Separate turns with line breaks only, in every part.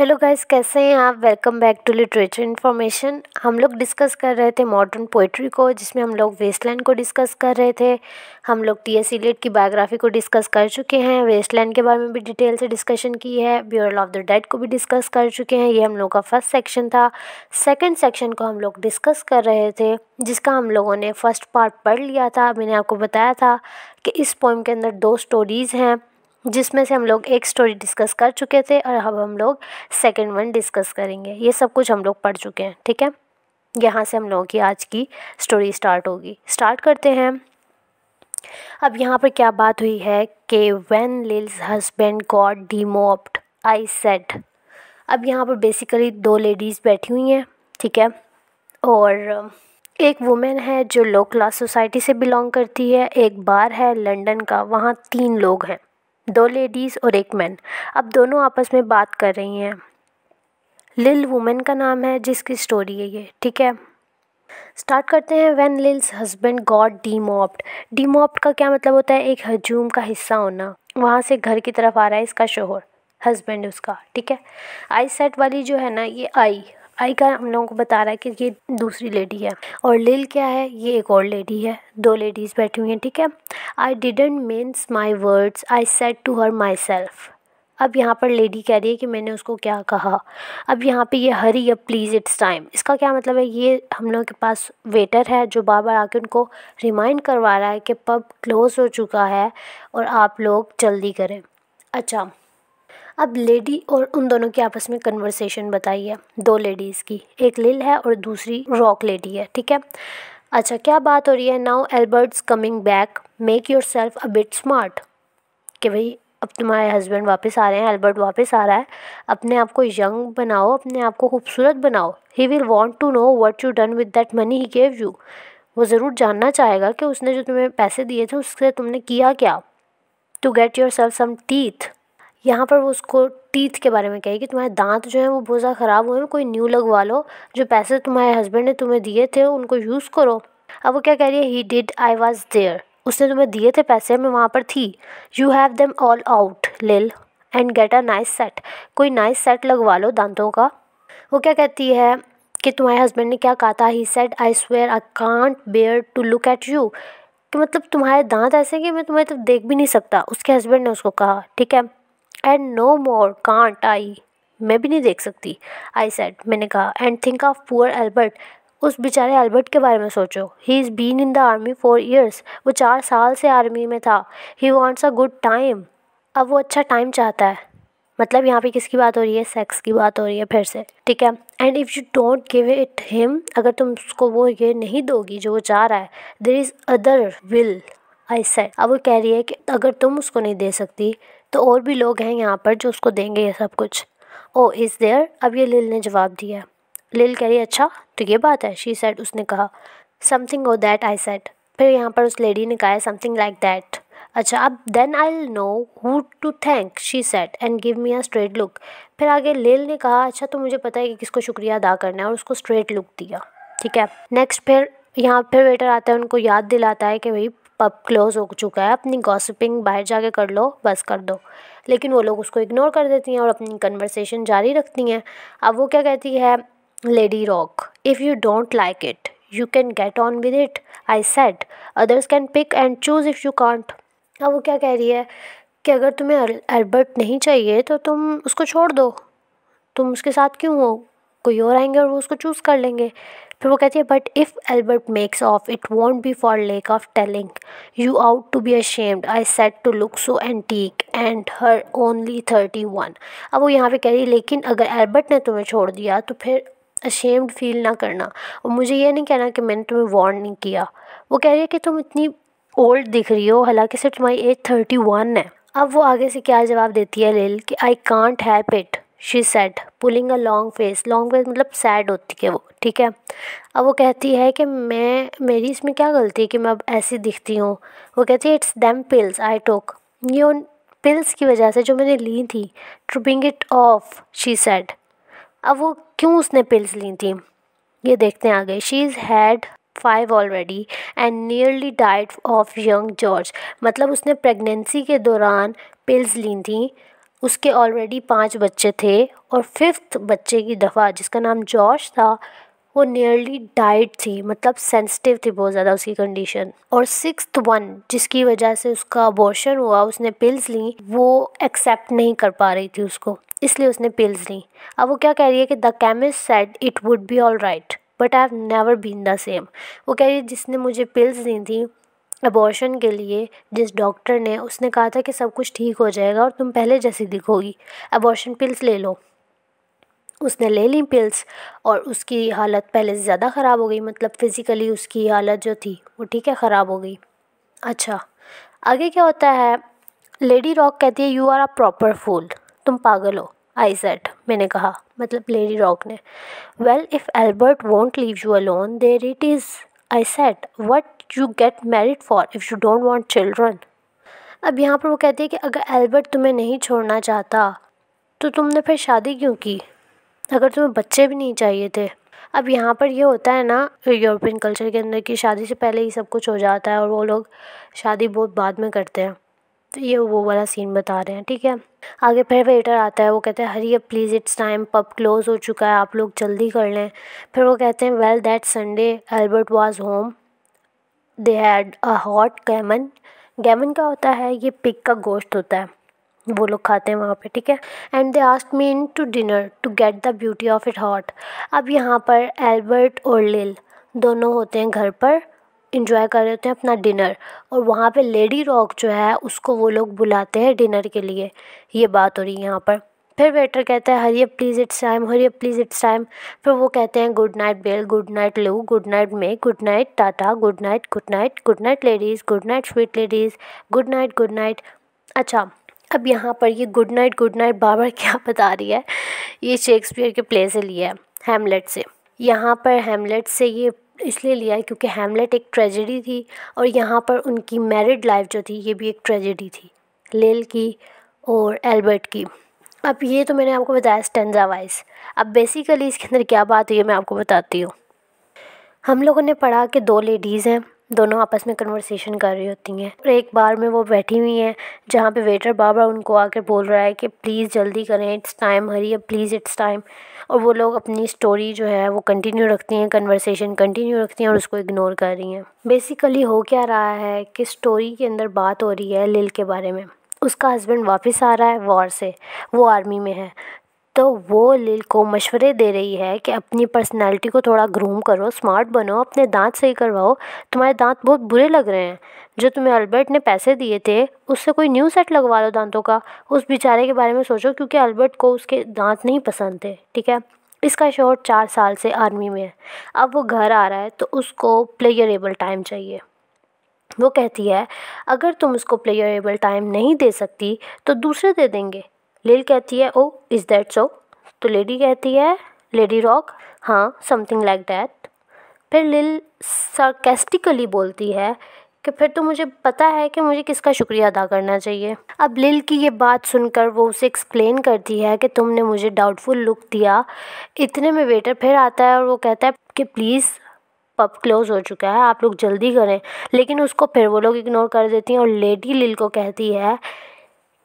hello guys कैसे हैं आप welcome back to literature information हम लोग डिस्कस कर रहे थे मॉडर्न पोइट्री को जिसमें हम लोग वेस्टलैंड को डिस्कस कर रहे थे हम लोग टी एस इलेट की बायोग्राफी को डिस्कस कर चुके हैं वेस्टलैंड के बारे में भी डिटेल से डिस्कशन की है ब्यूरल ऑफ द डेड को भी डिस्कस कर चुके हैं ये हम लोग का फर्स्ट सेक्शन था सेकेंड सेक्शन को हम लोग डिस्कस कर रहे थे जिसका हम लोगों ने फर्स्ट पार्ट पढ़ लिया था मैंने आपको बताया था कि इस पोइम के अंदर दो स्टोरीज़ हैं जिसमें से हम लोग एक स्टोरी डिस्कस कर चुके थे और अब हम लोग सेकेंड वन डिस्कस करेंगे ये सब कुछ हम लोग पढ़ चुके हैं ठीक है यहाँ से हम लोगों की आज की स्टोरी स्टार्ट होगी स्टार्ट करते हैं अब यहाँ पर क्या बात हुई है कि when Lil's husband got demobbed I said अब यहाँ पर बेसिकली दो लेडीज़ बैठी हुई हैं ठीक है और एक वुमेन है जो लो क्लास सोसाइटी से बिलोंग करती है एक बार है लंदन का वहाँ तीन लोग हैं दो लेडीज़ और एक मैन अब दोनों आपस में बात कर रही हैं लिल वुमेन का नाम है जिसकी स्टोरी है ये ठीक है स्टार्ट करते हैं when Lil's husband got demobbed demobbed का क्या मतलब होता है एक हजूम का हिस्सा होना वहाँ से घर की तरफ आ रहा है इसका शोहर हस्बैंड उसका ठीक है आई सेट वाली जो है ना ये आई आई का हम लोगों को बता रहा है कि ये दूसरी लेडी है और लिल क्या है ये एक और लेडी है दो लेडीज़ बैठी हुई हैं ठीक है I didn't mince my words I said to her myself अब यहाँ पर लेडी कह रही है कि मैंने उसको क्या कहा अब यहाँ पे ये हरी या प्लीज़ इट्स टाइम इसका क्या मतलब है ये हम लोगों के पास वेटर है जो बार बार आके उनको रिमाइंड करवा रहा है कि पब क्लोज़ हो चुका है और आप लोग जल्दी करें अच्छा अब लेडी और उन दोनों के आपस में कन्वर्सेशन बताइए दो लेडीज़ की एक लिल है और दूसरी रॉक लेडी है ठीक है अच्छा क्या बात हो रही है now Albert's coming back make yourself a bit smart कि भाई अब तुम्हारे हस्बैंड वापस आ रहे हैं एल्बर्ट वापस आ रहा है अपने आप को यंग बनाओ अपने आप को खूबसूरत बनाओ he will want to know what you done with that money he gave you वो ज़रूर जानना चाहेगा कि उसने जो तुम्हें पैसे दिए थे उससे तुमने किया क्या to get yourself some teeth यहाँ पर वो उसको टीथ के बारे में कहेगी तुम्हारे दांत जो है वो बहुत ज़्यादा ख़राब हुए हैं कोई न्यू लगवा लो जो पैसे तुम्हारे हस्बैंड ने तुम्हें दिए थे उनको यूज़ करो अब वो क्या कह रही है he did I was there उसने तुम्हें दिए थे पैसे मैं वहाँ पर थी you have them all out Lil and get a nice set कोई नाइस सेट लगवा लो दांतों का वो क्या कहती है कि तुम्हारे हस्बैंड ने क्या कहा था he said I swear I can't bear to look at you कि मतलब तुम्हारे दांत ऐसे कि मैं तुम्हें तो देख भी नहीं सकता उसके हस्बैंड ने उसको कहा ठीक है and no more can't I मैं भी नहीं देख सकती आई सेड मैंने कहा and think of poor Albert उस बेचारे एल्बर्ट के बारे में सोचो he is been in the army four years वो चार साल से आर्मी में था he wants a good time अब वो अच्छा टाइम चाहता है मतलब यहाँ पे किसकी बात हो रही है सेक्स की बात हो रही है फिर से ठीक है and if you don't give it him अगर तुम उसको वो ये नहीं दोगी जो वो चाह रहा है there is other will I said अब वो कह रही है कि अगर तुम उसको नहीं दे सकती तो और भी लोग हैं यहाँ पर जो उसको देंगे ये सब कुछ ओ इज़ देयर अब ये लिल ने जवाब दिया लिल कह रही अच्छा तो ये बात है शी सेट उसने कहा something o that I said फिर यहाँ पर उस लेडी ने कहा समथिंग लाइक दैट अच्छा अब then I know who to thank she said and give me a straight look फिर आगे लिल ने कहा अच्छा तो मुझे पता है कि किसको शुक्रिया अदा करना है और उसको स्ट्रेट लुक दिया ठीक है नेक्स्ट फिर यहाँ फिर वेटर आता है उनको याद दिलाता है कि भाई पब क्लोज़ हो चुका है अपनी गॉसिपिंग बाहर जाके कर लो बस कर दो लेकिन वो लोग उसको इग्नोर कर देती हैं और अपनी कन्वर्सेशन जारी रखती हैं अब वो क्या कहती है lady rock if you don't like it you can get on with it I said others can pick and choose if you can't अब वो क्या कह रही है कि अगर तुम्हें अल्बर्ट नहीं चाहिए तो तुम उसको छोड़ दो तुम उसके साथ क्यों हो कोई और आएंगे और वो उसको चूज़ कर लेंगे फिर वो कहती है but if Albert makes off it won't be for lack of telling you ought to be ashamed I said to look so antique and her only thirty one अब वो यहाँ पे कह रही है लेकिन अगर एल्बर्ट ने तुम्हें छोड़ दिया तो फिर अशेम्ड फील ना करना और मुझे ये नहीं कहना कि मैंने तुम्हें वॉर्न नहीं किया वो कह रही है कि तुम इतनी ओल्ड दिख रही हो हालांकि सिर्फ तुम्हारी एज थर्टी वन है अब वो आगे से क्या जवाब देती है लिल कि I can't हैप it she said pulling a long face long face मतलब सैड होती है वो ठीक है अब वो कहती है कि मैं मेरी इसमें क्या गलती है कि मैं अब ऐसी दिखती हूँ वो कहती है it's them pills I took ये उन पिल्स की वजह से जो मैंने ली थी to bring it off she said अब वो क्यों उसने पिल्स ली थी ये देखते हैं आगे she is had five already and nearly died of young George मतलब उसने प्रेगनेंसी के दौरान पिल्स ली थी उसके ऑलरेडी पाँच बच्चे थे और फिफ्थ बच्चे की दफ़ा जिसका नाम जॉर्ज था वो नियरली डाइट थी मतलब सेंसिटिव थी बहुत ज़्यादा उसकी कंडीशन और सिक्स वन जिसकी वजह से उसका अबॉर्शन हुआ उसने पिल्स ली वो एक्सेप्ट नहीं कर पा रही थी उसको इसलिए उसने पिल्स ली अब वो क्या कह रही है कि the chemist said it would be all right but I have never been the same वो कह रही है जिसने मुझे पिल्स दी थी अबॉर्शन के लिए जिस डॉक्टर ने उसने कहा था कि सब कुछ ठीक हो जाएगा और तुम पहले जैसी दिखोगी अबॉर्शन पिल्स ले लो उसने ले ली पिल्स और उसकी हालत पहले से ज़्यादा ख़राब हो गई मतलब फ़िज़िकली उसकी हालत जो थी वो ठीक है ख़राब हो गई अच्छा आगे क्या होता है लेडी रॉक कहती है you are a proper fool तुम पागल हो आई सेट मैंने कहा मतलब लेडी रॉक ने well if Albert won't leave you alone there it is I said what you get married for if you don't want children अब यहाँ पर वो कहती है कि अगर एल्बर्ट तुम्हें नहीं छोड़ना चाहता तो तुमने फिर शादी क्यों की अगर तुम्हें बच्चे भी नहीं चाहिए थे अब यहाँ पर ये होता है ना यूरोपियन कल्चर के अंदर कि शादी से पहले ही सब कुछ हो जाता है और वो लोग शादी बहुत बाद में करते हैं तो ये वो वाला सीन बता रहे हैं ठीक है आगे फिर वेटर आता है वो कहते हैं hurry up please it's time pub close हो चुका है आप लोग जल्दी कर लें फिर वो कहते हैं well that Sunday Albert was home they had a hot gammon gammon क्या होता है ये पिक का गोश्त होता है वो लोग खाते हैं वहाँ पे ठीक है and they asked me in to dinner to get the beauty of it hot अब यहाँ पर एल्बर्ट और लिल दोनों होते हैं घर पर इंजॉय कर रहे होते हैं अपना डिनर और वहाँ पे लेडी रॉक जो है उसको वो लोग बुलाते हैं डिनर के लिए ये बात हो रही है यहाँ पर फिर वेटर कहता है hurry up please it's time hurry up please it's time फिर वो कहते हैं good night Bill good night Lou good night May good night ta ta good night good night good night ladies good night sweet ladies good night good night अच्छा अब यहाँ पर ये good night good night बाबर क्या बता रही है ये शेक्सपियर के प्ले से लिया है हेमलेट से यहाँ पर हेमलेट से ये इसलिए लिया है क्योंकि हेमलेट एक ट्रेजेडी थी और यहाँ पर उनकी मैरिड लाइफ जो थी ये भी एक ट्रेजेडी थी लेल की और एल्बर्ट की अब ये तो मैंने आपको बताया स्टेंजा वाइज अब बेसिकली इसके अंदर क्या बात हुई है मैं आपको बताती हूँ हम लोगों ने पढ़ा कि दो लेडीज़ हैं दोनों आपस में कन्वर्सेशन कर रही होती हैं और एक बार में वो बैठी हुई हैं जहाँ पे वेटर बाबा उनको आकर बोल रहा है कि प्लीज़ जल्दी करें it's time Hari up please it's time और वो लोग अपनी स्टोरी जो है वो कंटिन्यू रखती हैं कन्वर्सेशन कंटिन्यू रखती हैं और उसको इग्नोर कर रही हैं बेसिकली हो क्या रहा है कि स्टोरी के अंदर बात हो रही है लिल के बारे में उसका हस्बैंड वापस आ रहा है वॉर से वो आर्मी में है तो वो लिल को मशवरे दे रही है कि अपनी पर्सनालिटी को थोड़ा ग्रूम करो स्मार्ट बनो अपने दांत सही करवाओ तुम्हारे दांत बहुत बुरे लग रहे हैं जो तुम्हें अल्बर्ट ने पैसे दिए थे उससे कोई न्यू सेट लगवा लो दांतों का उस बेचारे के बारे में सोचो क्योंकि अल्बर्ट को उसके दांत नहीं पसंद थे ठीक है इसका शोर चार साल से आर्मी में है अब वो घर आ रहा है तो उसको प्लेयरेबल टाइम चाहिए वो कहती है अगर तुम उसको प्लेयरेबल टाइम नहीं दे सकती तो दूसरे दे देंगे लिल कहती है ओ इज़ दैट सो तो लेडी कहती है लेडी रॉक हाँ समथिंग लाइक डैट फिर लिल सार्केस्टिकली बोलती है कि फिर तो मुझे पता है कि मुझे किसका शुक्रिया अदा करना चाहिए अब लिल की ये बात सुनकर वो उसे एक्सप्लेन करती है कि तुमने मुझे डाउटफुल लुक दिया इतने में वेटर फिर आता है और वो कहता है कि प्लीज़ पब क्लोज़ हो चुका है आप लोग जल्दी करें लेकिन उसको फिर वो लोग इग्नोर कर देती हैं और लेडी लिल को कहती है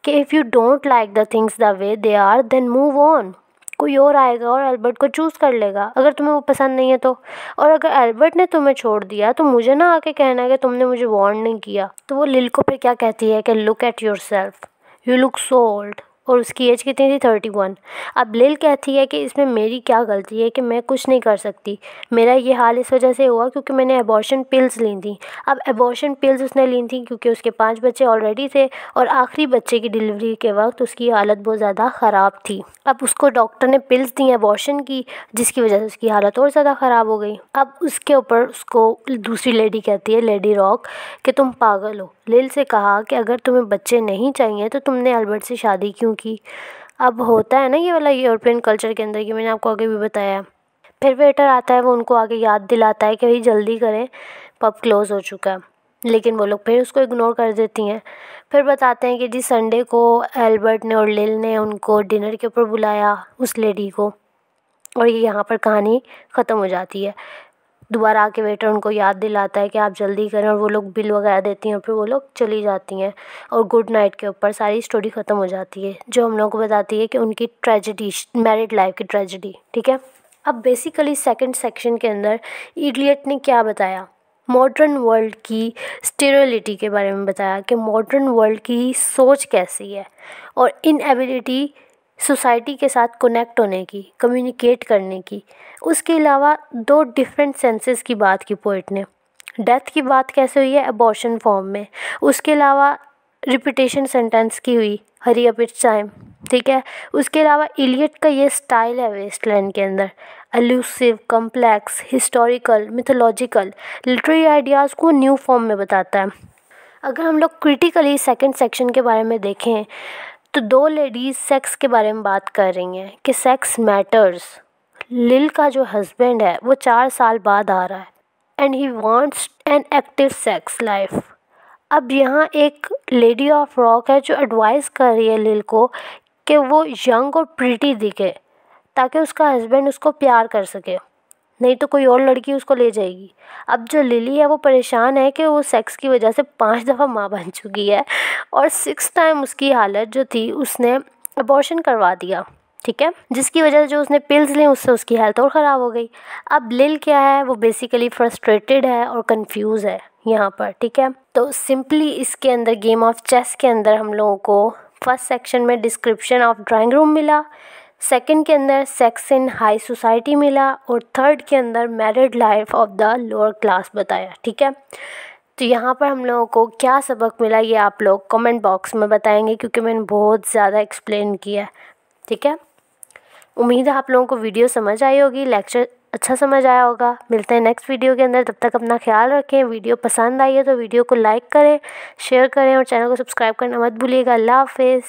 कि if you don't like the things the way they are then move on कोई और आएगा और अल्बर्ट को चूज़ कर लेगा अगर तुम्हें वो पसंद नहीं है तो और अगर अल्बर्ट ने तुम्हें छोड़ दिया तो मुझे ना आके कहना कि तुमने मुझे वार्न नहीं किया तो वो लिल को फिर क्या कहती है कि look at yourself you look so old और उसकी एज कितनी थी थर्टी वन अब लिल कहती है कि इसमें मेरी क्या गलती है कि मैं कुछ नहीं कर सकती मेरा ये हाल इस वजह से हुआ क्योंकि मैंने एबॉर्शन पिल्स ली थी अब एबॉर्शन पिल्स उसने ली थी क्योंकि उसके पांच बच्चे ऑलरेडी थे और आखिरी बच्चे की डिलीवरी के वक्त उसकी हालत बहुत ज़्यादा ख़राब थी अब उसको डॉक्टर ने पिल्स दी एबॉर्शन की जिसकी वजह से उसकी हालत और ज़्यादा ख़राब हो गई अब उसके ऊपर उसको दूसरी लेडी कहती है लेडी रॉक कि तुम पागल हो लिल से कहा कि अगर तुम्हें बच्चे नहीं चाहिए तो तुमने अल्बर्ट से शादी क्यों की अब होता है ना ये वाला यूरोपियन कल्चर के अंदर कि मैंने आपको आगे भी बताया फिर वेटर आता है वो उनको आगे याद दिलाता है कि भाई जल्दी करें पब क्लोज़ हो चुका है लेकिन वो लोग फिर उसको इग्नोर कर देती हैं फिर बताते हैं कि जी संडे को एल्बर्ट ने और लिल ने उनको डिनर के ऊपर बुलाया उस लेडी को और ये यहाँ पर कहानी ख़त्म हो जाती है दोबारा आके वेटर उनको याद दिलाता है कि आप जल्दी करें और वो लोग बिल वगैरह देती हैं फिर वो लोग चली जाती हैं और गुड नाइट के ऊपर सारी स्टोरी ख़त्म हो जाती है जो हम लोग को बताती है कि उनकी ट्रेजिडी मैरिड लाइफ की ट्रेजिडी ठीक है अब बेसिकली सेकंड सेक्शन के अंदर इडलियट ने क्या बताया मॉडर्न वर्ल्ड की स्टेरलिटी के बारे में बताया कि मॉडर्न वर्ल्ड की सोच कैसी है और इनएबिलिटी सोसाइटी के साथ कनेक्ट होने की कम्युनिकेट करने की उसके अलावा दो डिफरेंट सेंसेस की बात की पोइट ने डेथ की बात कैसे हुई है अबॉर्शन फॉर्म में उसके अलावा रिपीटेशन सेंटेंस की हुई हरी अप इट्स टाइम ठीक है उसके अलावा इलियट का ये स्टाइल है वेस्टलैंड के अंदर allusive complex historical mythological literary ideas को न्यू फॉर्म में बताता है अगर हम लोग क्रिटिकली सेकंड सेक्शन के बारे में देखें तो दो लेडीज़ सेक्स के बारे में बात कर रही हैं कि सेक्स मैटर्स लिल का जो हस्बैंड है वो चार साल बाद आ रहा है and he wants an active sex life अब यहाँ एक लेडी ऑफ रॉक है जो एडवाइस कर रही है लिल को कि वो यंग और प्रिटी दिखे ताकि उसका हस्बैंड उसको प्यार कर सके नहीं तो कोई और लड़की उसको ले जाएगी अब जो लिली है वो परेशान है कि वो सेक्स की वजह से पांच दफ़ा माँ बन चुकी है और सिक्स टाइम उसकी हालत जो थी उसने अबॉर्शन करवा दिया ठीक है जिसकी वजह से जो उसने पिल्स लें उससे उसकी हेल्थ और ख़राब हो गई अब लिल क्या है वो बेसिकली फ्रस्ट्रेटेड है और कंफ्यूज है यहाँ पर ठीक है तो सिंपली इसके अंदर गेम ऑफ चेस के अंदर हम लोगों को फर्स्ट सेक्शन में डिस्क्रिप्शन ऑफ ड्राइंग रूम मिला सेकंड के अंदर सेक्स इन हाई सोसाइटी मिला और थर्ड के अंदर married life of the lower class बताया ठीक है तो यहाँ पर हम लोगों को क्या सबक मिला ये आप लोग कमेंट बॉक्स में बताएंगे क्योंकि मैंने बहुत ज़्यादा एक्सप्लेन किया है ठीक है उम्मीद है आप लोगों को वीडियो समझ आई होगी लेक्चर अच्छा समझ आया होगा मिलते हैं नेक्स्ट वीडियो के अंदर तब तक अपना ख्याल रखें वीडियो पसंद आई है तो वीडियो को लाइक करें शेयर करें और चैनल को सब्सक्राइब करना मत भूलिएगा अल्लाह हाफिज़